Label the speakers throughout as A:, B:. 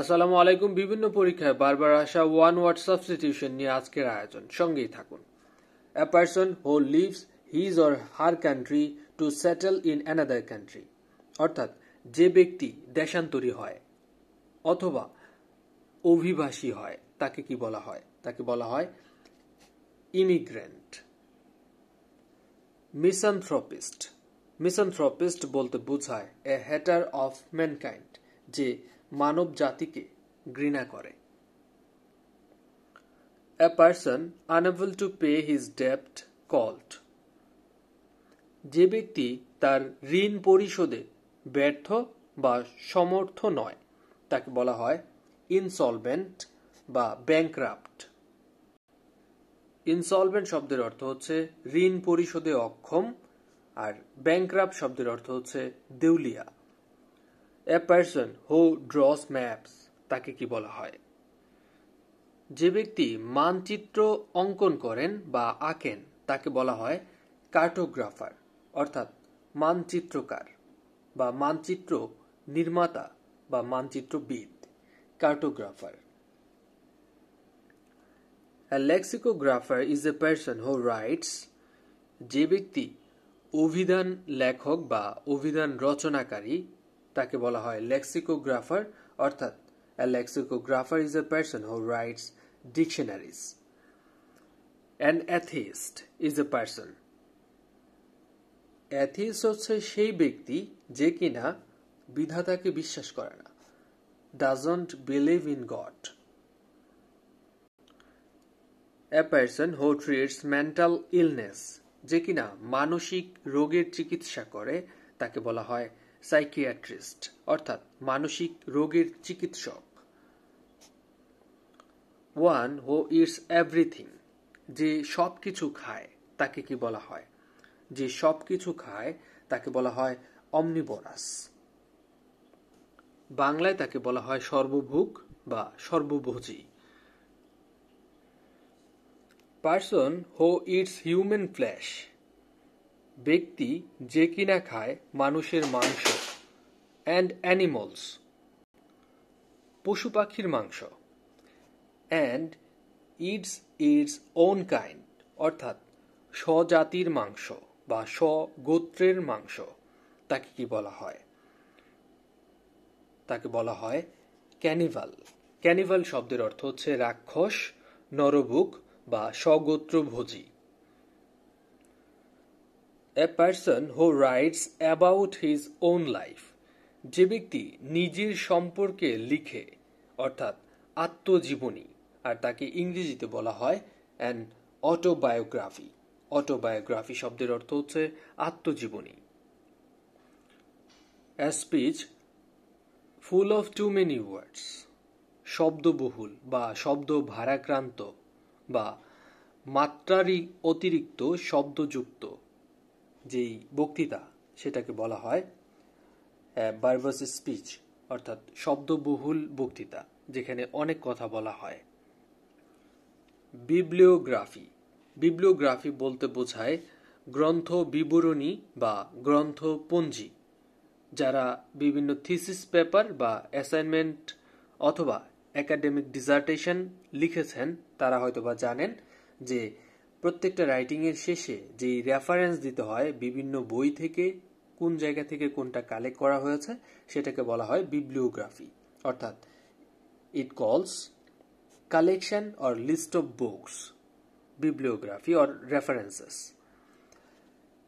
A: আসসালামু আলাইকুম বিভিন্ন পরীক্ষায় বারবার আসা ওয়ান ওয়ার্ড সাবস্টিটিউশন নিয়ে আজকের আয়োজন সঙ্গেই থাকুন a person who leaves his or her country to settle in another country অর্থাৎ যে ব্যক্তি দেশান্তরী হয় অথবা অভিবাসী হয় তাকে কি বলা হয় তাকে বলা হয় ইমিগ্রেন্ট মিসানথ্রপিস্ট মিসানথ্রপিস্ট বলতে বোঝায় এ হেটার অফ ম্যানকাইন্ড যে মানব জাতিকে ঘৃণা করে a person unable to pay his ডেপ্ট কল্ট যে ব্যক্তি তার ঋণ পরিশোধে ব্যর্থ বা সমর্থ নয় তাকে বলা হয় ইনসলভেন্ট বা ব্যাংক্রাফ্ট ইনসলভেন্ট শব্দের অর্থ হচ্ছে ঋণ পরিশোধে অক্ষম আর ব্যাংক্রাফ্ট শব্দের অর্থ হচ্ছে দেউলিয়া a person who draws maps তাকে কি বলা হয় যে ব্যক্তি মানচিত্র অঙ্কন করেন বা আঁকেন তাকে বলা হয় কার্টোগ্রাফার অর্থাৎ মানচিত্রকার বা মানচিত্র নির্মাতা বা মানচিত্রবিদ cartographer lexicographer is a person person writes যে ব্যক্তি অভিধান লেখক বা অভিধান রচনাকারী তাকে বলা হয় লেক্সিকোগ্রাফার অর্থাৎ a lexicographer is a person who writes dictionaries. An atheist is a person. Atheist হচ্ছে সেই ব্যক্তি যে কিনা বিধাতাকে বিশ্বাস করে না doesn't believe in God a person who treats mental illness যে কিনা মানসিক রোগের চিকিৎসা করে তাকে বলা হয় সাইকিয়াট্রিস্ট অর্থাৎ মানসিক রোগের চিকিৎসক ওয়ান হো ইটস এভরিথিং যে সব কিছু খায় তাকে কি বলা হয় যে সব কিছু খায় তাকে বলা হয় অমনিবরাস বাংলায় তাকে বলা হয় সর্বভুক বা সর্বভোজী person who eats human flesh ব্যক্তি যে কিনা খায় মানুষের মাংস অ্যান্ড অ্যানিমলস পশু পাখির মাংস and eats its own kind অর্থাৎ স্বজাতির মাংস বা স্বগোত্রের মাংস তাকে কি বলা হয় তাকে বলা হয় ক্যানিভাল ক্যানিভাল শব্দের অর্থ হচ্ছে রাক্ষস নরবুক বা স্বগোত্রভোজী a person who writes about his own life যে ব্যক্তি নিজের সম্পর্কে লিখে অর্থাৎ আত্মজীবনী আর তাকে ইংরেজিতে বলা হয় অ্যান অটোবায়োগ্রাফি অটোবায়োগ্রাফি শব্দের অর্থ হচ্ছে আত্মজীবনী a speech full of too many words শব্দবহুল বা শব্দ ভারাক্রান্ত বা মাত্রারই অতিরিক্ত শব্দযুক্ত যেই বক্তৃতা সেটাকে বলা হয় বার্ভাস স্পিচ অর্থাৎ শব্দবহুল বক্তৃতা যেখানে অনেক কথা বলা হয় বিবলিওগ্রাফি বিবলিওগ্রাফি বলতে বোঝায় গ্রন্থ বিবরণী বা গ্রন্থপঞ্জি যারা বিভিন্ন থিসিস পেপার বা অ্যাসাইনমেন্ট অথবা একাডেমিক ডিজার্টেশন লিখেছেন তারা হয়তোবা জানেন যে প্রত্যেকটা রাইটিংয়ের শেষে যেই রেফারেন্স দিতে হয় বিভিন্ন বই থেকে কোন জায়গা থেকে কোনটা কালেক্ট করা হয়েছে সেটাকে বলা হয় বিব্লিওগ্রাফি অর্থাৎ it calls collection or list of books bibliography or references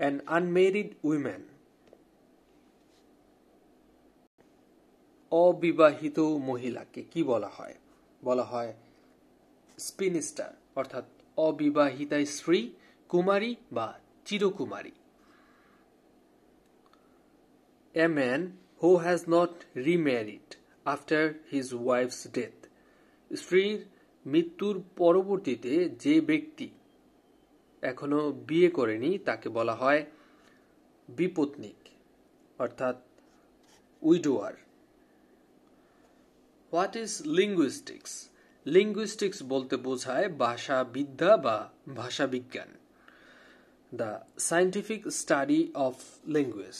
A: an unmarried woman অবিবাহিত মহিলাকে কি বলা হয় বলা হয় স্পিনিস্টার অর্থাৎ অবিবাহিতা স্ত্রী কুমারী বা চিরকুমারী a man who has not remarried after his wife's death স্ত্রীর মৃত্যুর পরবর্তীতে যে ব্যক্তি এখনো বিয়ে করেনি তাকে বলা হয় বিপত্নিক অর্থাৎ widower what is linguistics linguistics বলতে বোঝায় ভাষাবিদ্যা বা ভাষাবিজ্ঞান the scientific study of language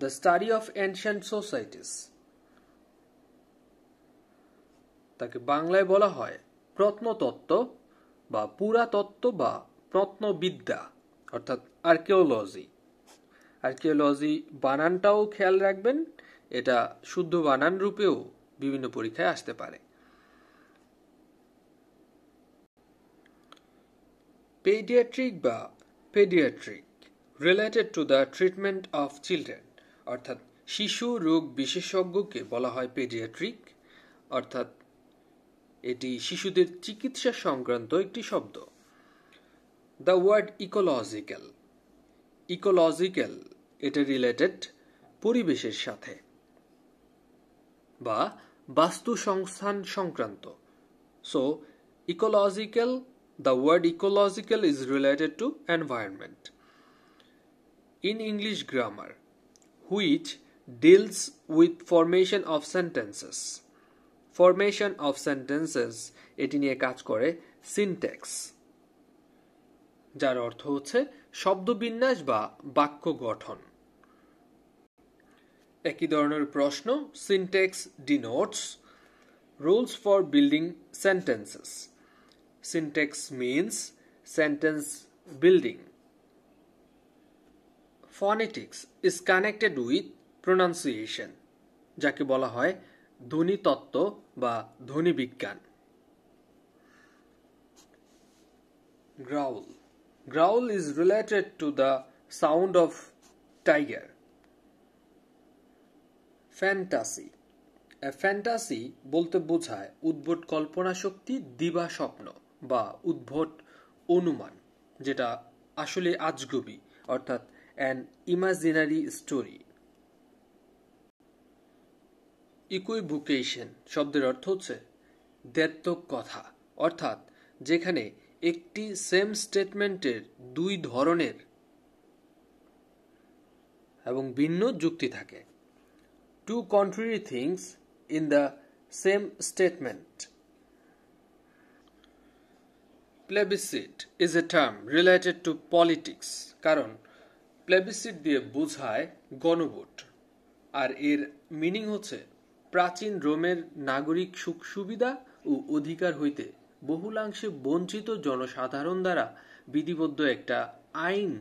A: the study of ancient societies তাকে বাংলায় বলা হয় প্রত্নতত্ত্ব বা পুরাতত্ত্ব বা প্রত্নবিদ্যা অর্থাৎ আর্কিওলজি আর্কিওলজি বানানটাও খেয়াল রাখবেন এটা শুদ্ধ বানান রূপেও বিভিন্ন পরীক্ষায় আসতে পারে পেডিয়াট্রিক বা paediatric related to the treatment of children অর্থাৎ শিশু রোগ বিশেষজ্ঞকে বলা হয় পেডিয়াট্রিক অর্থাৎ এটি শিশুদের চিকিৎসা সংক্রান্ত একটি শব্দ দ্য ওয়ার্ড ইকোলজিক্যাল ইকোলজিক্যাল এটা রিলেটেড পরিবেশের সাথে বা বাস্তু সংস্থান সংক্রান্ত so ecological The word ecological is related to environment. In English grammar, which deals with formation of sentences. Formation of sentences এটি নিয়ে কাজ করে সিনট্যাক্স যার অর্থ হচ্ছে শব্দবিন্যাস বা বাক্য গঠন একই ধরনের প্রশ্ন syntax denotes rules for building sentences syntax means sentence building. Phonetics is connected with pronunciation যাকে বলা হয় ধ্বনি তত্ত্ব বা ধ্বনি বিজ্ঞান growl growl is related to the sound of tiger fantasy a fantasy বলতে বোঝায় উদ্ভট কল্পনা শক্তি দিবা স্বপ্ন বা উদ্ভট অনুমান যেটা আসলে আজগবি অর্থাৎ অ্যান ইমাজিনারি স্টোরি ইকুইভুকেশন শব্দের অর্থ হচ্ছে দ্ব্যর্থক কথা অর্থাৎ যেখানে একটি সেম স্টেটমেন্টের দুই ধরনের এবং ভিন্ন যুক্তি থাকে two contrary things in the same statement plebiscite is a term related to politics কারণ প্লেবিসিট দিয়ে বোঝায় গণভোট আর এর মিনিং হচ্ছে প্রাচীন রোমের নাগরিক সুখ সুবিধা ও অধিকার হইতে বহুলাংশে বঞ্চিত জনসাধারণ দ্বারা বিধিবদ্ধ একটা আইন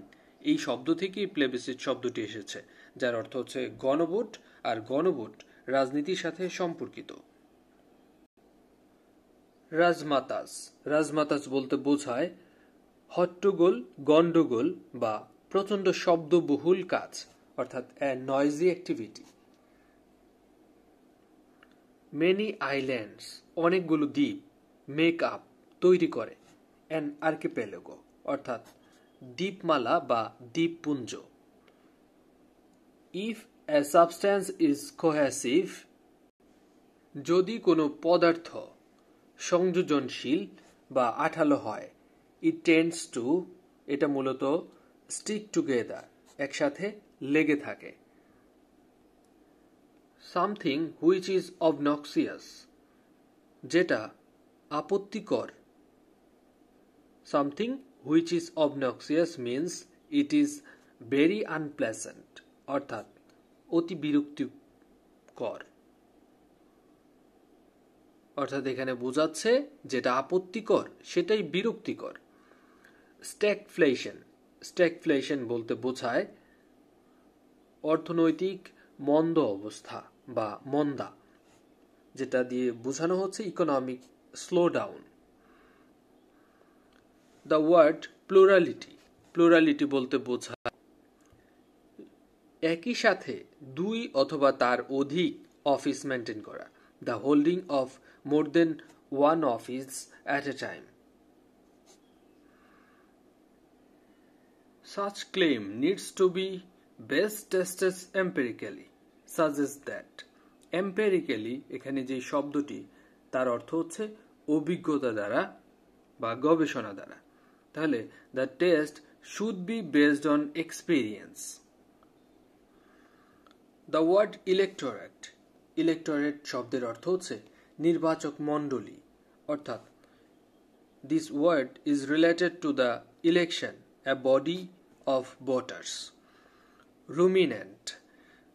A: এই শব্দ থেকেই প্লেবিসিট শব্দটি এসেছে যার অর্থ হচ্ছে গণভোট আর গণভোট রাজনীতির সাথে সম্পর্কিত রাজমাতাস রাজমাতাস বলতে বোঝায় হট্টগোল গণ্ডগোল বা প্রচণ্ড শব্দবহুল কাজ অর্থাৎ নয়েজি অ্যাক্টিভিটি মেনি আইল্যান্ডস অনেকগুলো দ্বীপ মেক আপ তৈরি করে অ্যান আর্কিপেলেগো অর্থাৎ দ্বীপমালা বা দ্বীপপুঞ্জ if a substance is cohesive যদি কোনো পদার্থ সংযোজনশীল বা আঠালো হয় ইট টেন্ডস টু এটা মূলত স্টিক টুগেদার একসাথে লেগে থাকে সামথিং হুইচ ইজ অবনক্সিয়াস যেটা আপত্তিকর something which is obnoxious means it is very unpleasant অর্থাৎ অতি বিরক্তিকর অর্থাৎ এখানে বোঝাচ্ছে যেটা আপত্তিকর সেটাই বিরক্তিকর স্ট্যাকফ্লেশন স্ট্যাকফ্লেশন বলতে বোঝায় অর্থনৈতিক মন্দ অবস্থা বা মন্দা যেটা দিয়ে বোঝানো হচ্ছে economic slow down the word plurality plurality বলতে বোঝায় একই সাথে দুই অথবা তার অধিক অফিস মেনটেন করা the holding of more than one office at a time. Such claim needs to be best tested empirically, suggests that empirically এখানে যে শব্দটি তার অর্থ হচ্ছে অভিজ্ঞতা দ্বারা বা গবেষণা দ্বারা তাহলে the test should be based on experience the word electorate electorate শব্দের অর্থ হচ্ছে নির্বাচক মণ্ডলী অর্থাৎ this word is related to the election a body of voters ruminant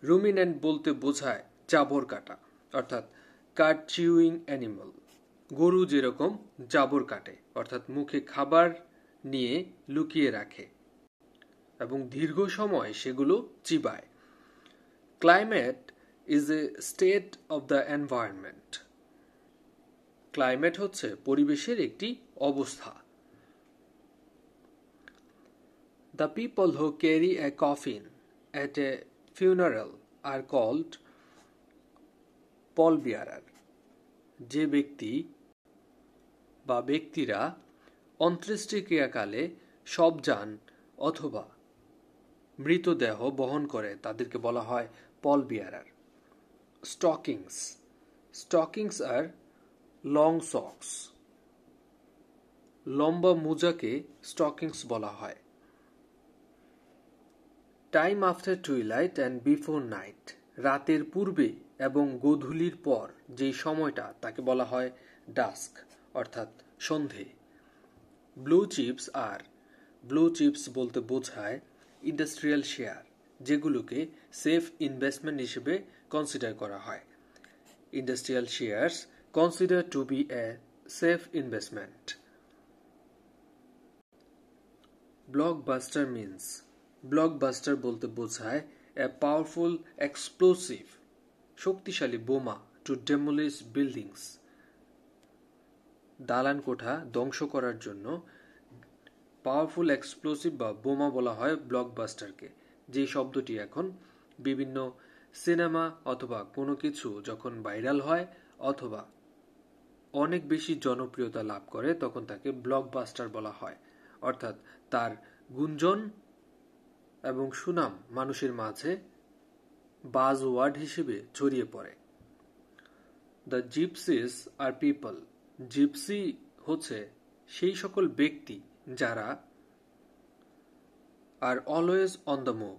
A: ruminant বলতে বোঝায় জাবর কাটা অর্থাৎ কাট চিউইং অ্যানিমাল গরু যেরকম জাবর কাটে অর্থাৎ মুখে খাবার নিয়ে লুকিয়ে রাখে এবং দীর্ঘ সময় সেগুলো চিবায় climate is a state of the environment climate হচ্ছে পরিবেশের একটি অবস্থা the people who carry a coffin at a funeral are called pallbearer যে ব্যক্তি বা ব্যক্তিরা অন্ত্যেষ্টিক্রিয়াকালে সব যান অথবা মৃতদেহ বহন করে তাদেরকে বলা হয় পল বিয়ারার stockings. Stockings are long socks. লম্বা মোজাকে স্টকিংস বলা হয় time after twilight and before night রাতের পূর্বে এবং গোধূলির পর যে সময়টা তাকে বলা হয় ডাস্ক অর্থাৎ সন্ধে ব্লু চিপস আর ব্লু চিপস বলতে বোঝায় ইন্ডাস্ট্রিয়াল শেয়ার যেগুলোকে সেফ ইনভেস্টমেন্ট হিসেবে কনসিডার করা হয় industrial shares consider to be a safe investment blockbuster means blockbuster বলতে বোঝায় এ পাওয়ারফুল এক্সপ্লোসিভ শক্তিশালী বোমা টু ডেমোলিশ বিল্ডিংস দালান কোঠা ধ্বংস করার জন্য পাওয়ারফুল এক্সপ্লোসিভ বা বোমা বলা হয় ব্লকবাস্টারকে যে শব্দটি এখন বিভিন্ন সিনেমা অথবা কোনো কিছু যখন ভাইরাল হয় অথবা অনেক বেশি জনপ্রিয়তা লাভ করে তখন তাকে ব্লকবাস্টার বলা হয় অর্থাৎ তার গুঞ্জন এবং সুনাম মানুষের মাঝে বাজ ওয়ার্ড হিসেবে ছড়িয়ে পড়ে the gypsies are people gypsy হচ্ছে সেই সকল ব্যক্তি যারা are always on the move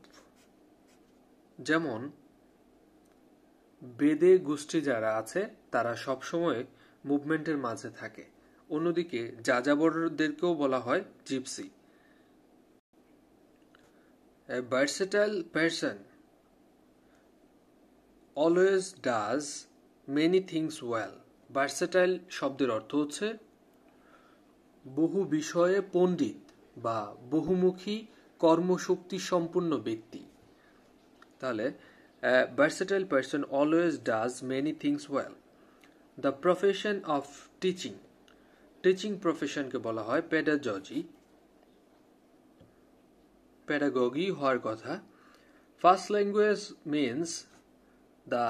A: যেমন বেদে গোষ্ঠী যারা আছে তারা সবসময় মুভমেন্টের মাঝে থাকে অন্যদিকে যাযাবরদেরকেও বলা হয় gypsy versatile person always does many things well versatile শব্দের অর্থ হচ্ছে বহু বিষয়ে পণ্ডিত বা বহুমুখী কর্মশক্তি সম্পন্ন ব্যক্তি তাহলে A versatile person always does many things well. The profession of teaching. Teaching প্রফেশনকে বলা হয় পেডাগজি পেডাগজি হওয়ার কথা first language means the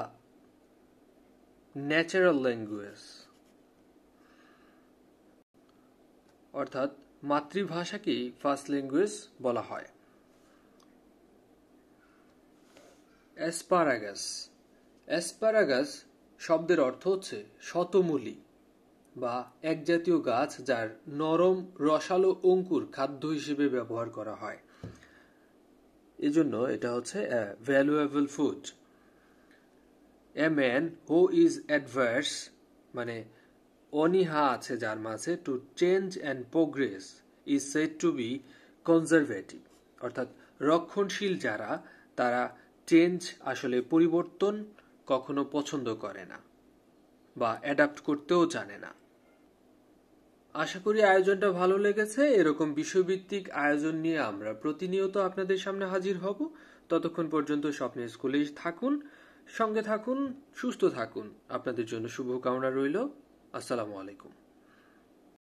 A: natural language অর্থাৎ মাতৃভাষাকেই ফার্স্ট ল্যাঙ্গুয়েজ বলা হয় অ্যাসপারাগাস অ্যাসপারাগাস শব্দের অর্থ হচ্ছে শতমূলি বা একজাতীয় গাছ যার নরম রসালো অঙ্কুর খাদ্য হিসেবে ব্যবহার করা হয় এজন্য এটা হচ্ছে valuable food a man who is adverse মানে অনিহা আছে যার মাঝে to change and progress is said to be conservative অর্থাৎ রক্ষণশীল যারা তারা চেঞ্জ আসলে পরিবর্তন কখনো পছন্দ করে না বা অ্যাডাপ্ট করতেও জানে না আশা করি আয়োজনটা ভালো লেগেছে এরকম বিশ্বভিত্তিক আয়োজন নিয়ে আমরা প্রতিনিয়ত আপনাদের সামনে হাজির হব ততক্ষণ পর্যন্ত স্বপ্নের স্কুলে থাকুন সঙ্গে থাকুন সুস্থ থাকুন আপনাদের জন্য শুভকামনা রইল আসসালামু আলাইকুম